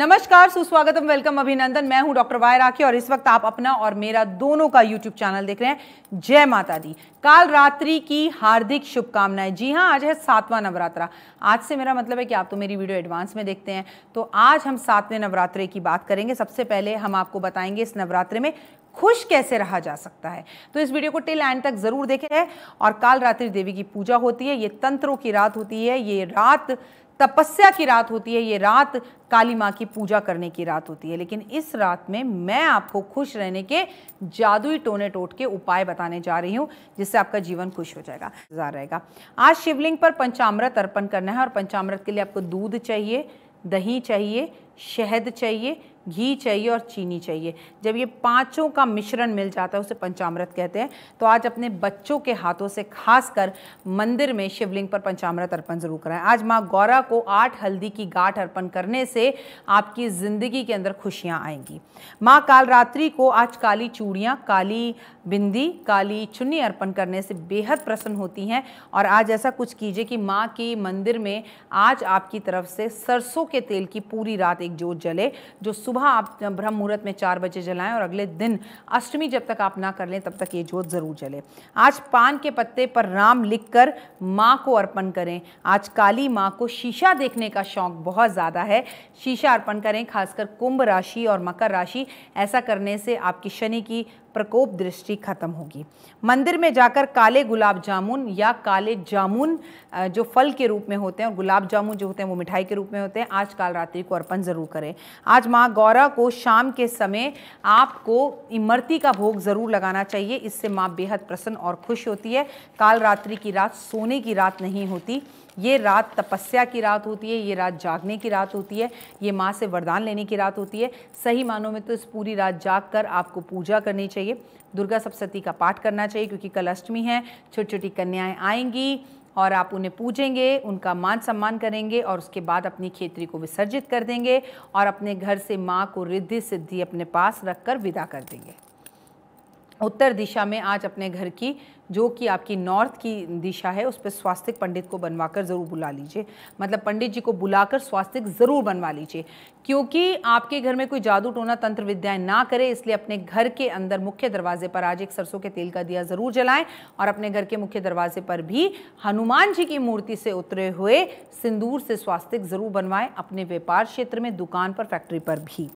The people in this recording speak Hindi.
नमस्कार सुस्वागतम वेलकम अभिनंदन मैं हूं डॉक्टर वाय राखी और इस वक्त आप अपना और मेरा दोनों का यूट्यूब चैनल देख रहे हैं जय माता दी काल रात्रि की हार्दिक शुभकामनाएं जी हां आज है सातवां नवरात्रा आज से मेरा मतलब है कि आप तो मेरी वीडियो एडवांस में देखते हैं तो आज हम सातवें नवरात्रे की बात करेंगे सबसे पहले हम आपको बताएंगे इस नवरात्रे में खुश कैसे रहा जा सकता है तो इस वीडियो को टिल एंड तक ज़रूर देखें और काल रात्रि देवी की पूजा होती है ये तंत्रों की रात होती है ये रात तपस्या की रात होती है ये रात काली माँ की पूजा करने की रात होती है लेकिन इस रात में मैं आपको खुश रहने के जादुई टोने टोट के उपाय बताने जा रही हूँ जिससे आपका जीवन खुश हो जाएगा जा रहेगा आज शिवलिंग पर पंचामृत अर्पण करना है और पंचामृत के लिए आपको दूध चाहिए दही चाहिए शहद चाहिए घी चाहिए और चीनी चाहिए जब ये पांचों का मिश्रण मिल जाता है उसे पंचामृत कहते हैं तो आज अपने बच्चों के हाथों से खासकर मंदिर में शिवलिंग पर पंचामृत अर्पण जरूर कराएं आज माँ गौरा को आठ हल्दी की गाठ अर्पण करने से आपकी ज़िंदगी के अंदर खुशियाँ आएंगी माँ कालरात्रि को आज काली चूड़ियाँ काली बिंदी काली चुन्नी अर्पण करने से बेहद प्रसन्न होती हैं और आज ऐसा कुछ कीजिए कि माँ के मंदिर में आज आपकी तरफ से सरसों के तेल की पूरी रात एक जोत जले जो सुबह आप ब्रह्म मुहूर्त में चार बजे जलाएं और अगले दिन अष्टमी जब तक आप ना कर लें तब तक ये जोत ज़रूर जले आज पान के पत्ते पर राम लिखकर माँ को अर्पण करें आज काली माँ को शीशा देखने का शौक बहुत ज़्यादा है शीशा अर्पण करें खासकर कुंभ राशि और मकर राशि ऐसा करने से आपकी शनि की प्रकोप दृष्टि खत्म होगी मंदिर में जाकर काले गुलाब जामुन या काले जामुन जो फल के रूप में होते हैं और गुलाब जामुन जो होते हैं वो मिठाई के रूप में होते हैं आज काल रात्रि को अर्पण जरूर ज़रूर करें आज माँ गौरा को शाम के समय आपको इमरती का भोग ज़रूर लगाना चाहिए इससे माँ बेहद प्रसन्न और खुश होती है काल रात्रि की रात सोने की रात नहीं होती ये रात तपस्या की रात होती है ये रात जागने की रात होती है ये माँ से वरदान लेने की रात होती है सही मानों में तो इस पूरी रात जाग कर आपको पूजा करनी चाहिए दुर्गा सप्तती का पाठ करना चाहिए क्योंकि कल अष्टमी है छोटी छोटी कन्याएं आएंगी और आप उन्हें पूजेंगे उनका मान सम्मान करेंगे और उसके बाद अपनी खेतरी को विसर्जित कर देंगे और अपने घर से माँ को रिद्धि सिद्धि अपने पास रख कर विदा कर देंगे उत्तर दिशा में आज अपने घर की जो कि आपकी नॉर्थ की दिशा है उस पर स्वास्तिक पंडित को बनवाकर ज़रूर बुला लीजिए मतलब पंडित जी को बुलाकर स्वास्तिक ज़रूर बनवा लीजिए क्योंकि आपके घर में कोई जादू टोना तंत्र विद्याएं ना करे इसलिए अपने घर के अंदर मुख्य दरवाजे पर आज एक सरसों के तेल का दिया ज़रूर जलाएं और अपने घर के मुख्य दरवाजे पर भी हनुमान जी की मूर्ति से उतरे हुए सिंदूर से स्वास्तिक ज़रूर बनवाएं अपने व्यापार क्षेत्र में दुकान पर फैक्ट्री पर भी